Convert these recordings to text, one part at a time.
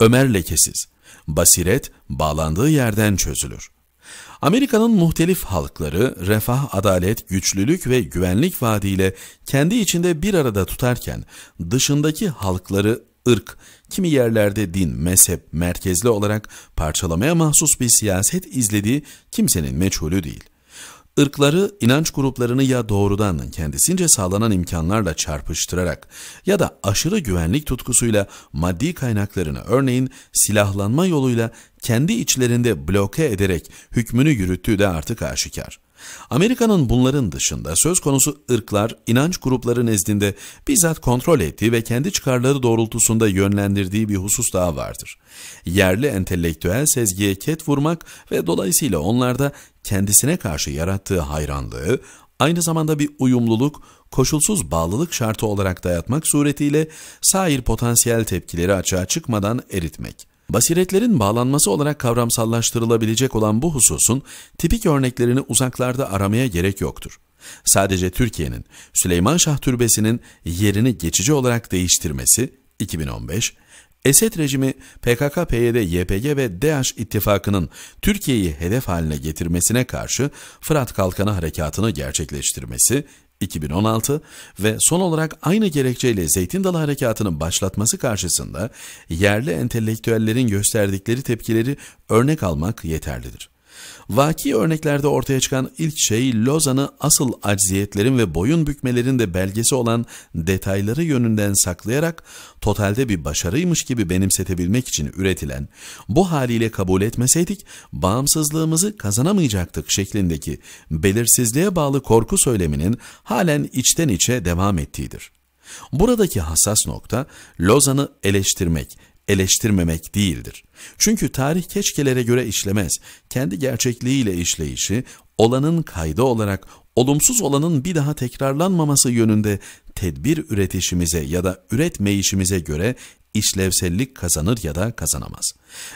Ömer lekesiz. Basiret bağlandığı yerden çözülür. Amerika'nın muhtelif halkları refah, adalet, güçlülük ve güvenlik vaadiyle kendi içinde bir arada tutarken dışındaki halkları ırk, kimi yerlerde din, mezhep merkezli olarak parçalamaya mahsus bir siyaset izlediği kimsenin meçhulü değil ırkları, inanç gruplarını ya doğrudan kendisince sağlanan imkanlarla çarpıştırarak ya da aşırı güvenlik tutkusuyla maddi kaynaklarını örneğin silahlanma yoluyla kendi içlerinde bloke ederek hükmünü yürüttüğü de artık aşikar. Amerika'nın bunların dışında söz konusu ırklar, inanç grupları nezdinde bizzat kontrol ettiği ve kendi çıkarları doğrultusunda yönlendirdiği bir husus daha vardır. Yerli entelektüel sezgiye ket vurmak ve dolayısıyla onlarda kendisine karşı yarattığı hayranlığı, aynı zamanda bir uyumluluk, koşulsuz bağlılık şartı olarak dayatmak suretiyle sair potansiyel tepkileri açığa çıkmadan eritmek. Basiretlerin bağlanması olarak kavramsallaştırılabilecek olan bu hususun tipik örneklerini uzaklarda aramaya gerek yoktur. Sadece Türkiye'nin Süleyman Şah Türbesi'nin yerini geçici olarak değiştirmesi 2015, Esed rejimi PKK, PYD, YPG ve DH ittifakının Türkiye'yi hedef haline getirmesine karşı Fırat Kalkanı Harekatı'nı gerçekleştirmesi 2016 ve son olarak aynı gerekçeyle Zeytin Dalı Harekatı'nın başlatması karşısında yerli entelektüellerin gösterdikleri tepkileri örnek almak yeterlidir. Vaki örneklerde ortaya çıkan ilk şey Lozan'ı asıl acziyetlerin ve boyun bükmelerin de belgesi olan detayları yönünden saklayarak totalde bir başarıymış gibi benimsetebilmek için üretilen, bu haliyle kabul etmeseydik bağımsızlığımızı kazanamayacaktık şeklindeki belirsizliğe bağlı korku söyleminin halen içten içe devam ettiğidir. Buradaki hassas nokta Lozan'ı eleştirmek eleştirmemek değildir. Çünkü tarih keşkelere göre işlemez, kendi gerçekliğiyle işleyişi, olanın kaydı olarak olumsuz olanın bir daha tekrarlanmaması yönünde tedbir üretişimize ya da üretmeyişimize göre işlevsellik kazanır ya da kazanamaz.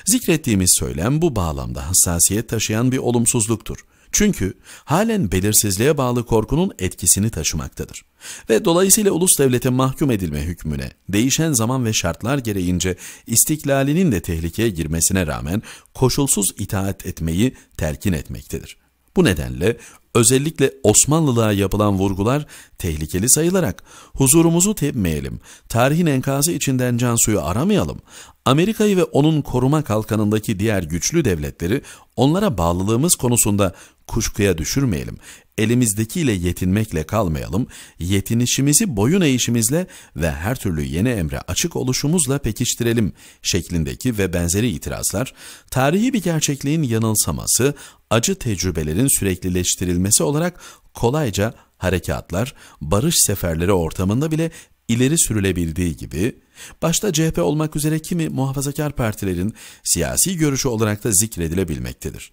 Zikrettiğimiz söylem bu bağlamda hassasiyet taşıyan bir olumsuzluktur. Çünkü halen belirsizliğe bağlı korkunun etkisini taşımaktadır. Ve dolayısıyla ulus devlete mahkum edilme hükmüne, değişen zaman ve şartlar gereğince istiklalinin de tehlikeye girmesine rağmen koşulsuz itaat etmeyi terkin etmektedir. Bu nedenle özellikle Osmanlılığa yapılan vurgular tehlikeli sayılarak huzurumuzu tepmeyelim, tarihin enkazı içinden can suyu aramayalım, Amerika'yı ve onun koruma kalkanındaki diğer güçlü devletleri onlara bağlılığımız konusunda kuşkuya düşürmeyelim. Elimizdekiyle yetinmekle kalmayalım. Yetinişimizi boyun eğişimizle ve her türlü yeni emre açık oluşumuzla pekiştirelim şeklindeki ve benzeri itirazlar, tarihi bir gerçekliğin yanılsaması, acı tecrübelerin süreklileştirilmesi olarak kolayca harekatlar, barış seferleri ortamında bile ileri sürülebildiği gibi, başta CHP olmak üzere kimi muhafazakar partilerin siyasi görüşü olarak da zikredilebilmektedir.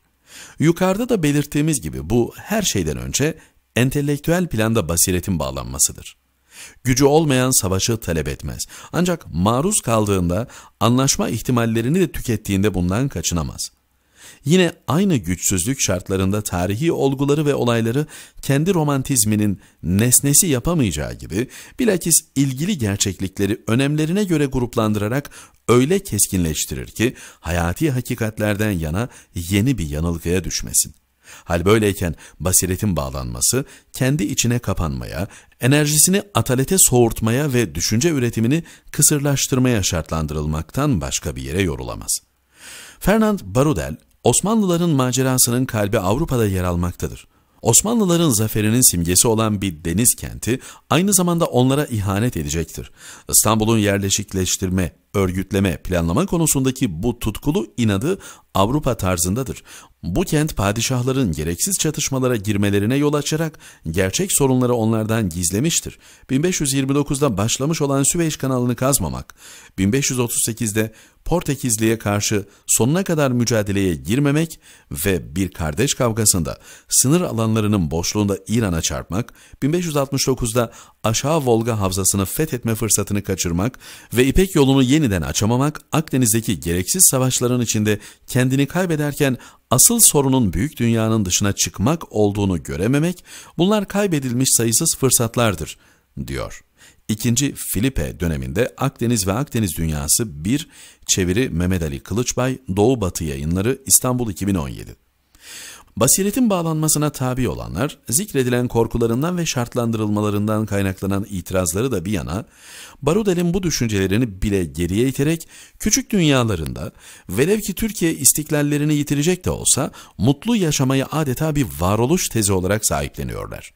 Yukarıda da belirttiğimiz gibi bu her şeyden önce entelektüel planda basiretin bağlanmasıdır. Gücü olmayan savaşı talep etmez. Ancak maruz kaldığında, anlaşma ihtimallerini de tükettiğinde bundan kaçınamaz.'' yine aynı güçsüzlük şartlarında tarihi olguları ve olayları kendi romantizminin nesnesi yapamayacağı gibi bilakis ilgili gerçeklikleri önemlerine göre gruplandırarak öyle keskinleştirir ki hayati hakikatlerden yana yeni bir yanılgıya düşmesin. Hal böyleyken basiretin bağlanması kendi içine kapanmaya, enerjisini atalete soğurtmaya ve düşünce üretimini kısırlaştırmaya şartlandırılmaktan başka bir yere yorulamaz. Fernand Barudel Osmanlıların macerasının kalbi Avrupa'da yer almaktadır. Osmanlıların zaferinin simgesi olan bir deniz kenti aynı zamanda onlara ihanet edecektir. İstanbul'un yerleşikleştirme örgütleme, planlama konusundaki bu tutkulu inadı Avrupa tarzındadır. Bu kent padişahların gereksiz çatışmalara girmelerine yol açarak gerçek sorunları onlardan gizlemiştir. 1529'da başlamış olan Süveyş kanalını kazmamak, 1538'de Portekizli'ye karşı sonuna kadar mücadeleye girmemek ve bir kardeş kavgasında sınır alanlarının boşluğunda İran'a çarpmak, 1569'da aşağı Volga havzasını fethetme fırsatını kaçırmak ve İpek yolunu yeniden açamamak Akdeniz'deki gereksiz savaşların içinde kendini kaybederken asıl sorunun büyük dünyanın dışına çıkmak olduğunu görememek bunlar kaybedilmiş sayısız fırsatlardır diyor. İkinci Filipe döneminde Akdeniz ve Akdeniz Dünyası 1 çeviri Mehmet Ali Kılıçbay Doğu Batı Yayınları İstanbul 2017 Basiretin bağlanmasına tabi olanlar, zikredilen korkularından ve şartlandırılmalarından kaynaklanan itirazları da bir yana, Barudel'in bu düşüncelerini bile geriye iterek küçük dünyalarında, velev ki Türkiye istiklallerini yitirecek de olsa, mutlu yaşamayı adeta bir varoluş tezi olarak sahipleniyorlar.''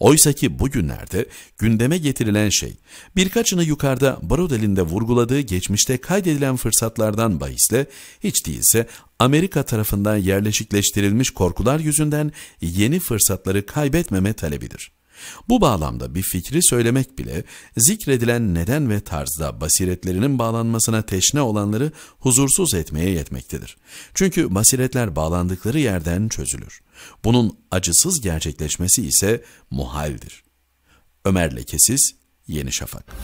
Oysa ki bugünlerde gündeme getirilen şey, birkaçını yukarıda Barodel'in de vurguladığı geçmişte kaydedilen fırsatlardan bahisle, hiç değilse Amerika tarafından yerleşikleştirilmiş korkular yüzünden yeni fırsatları kaybetmeme talebidir. Bu bağlamda bir fikri söylemek bile zikredilen neden ve tarzda basiretlerinin bağlanmasına teşne olanları huzursuz etmeye yetmektedir. Çünkü basiretler bağlandıkları yerden çözülür. Bunun acısız gerçekleşmesi ise muhaldir. Ömer Lekesiz, Yeni Şafak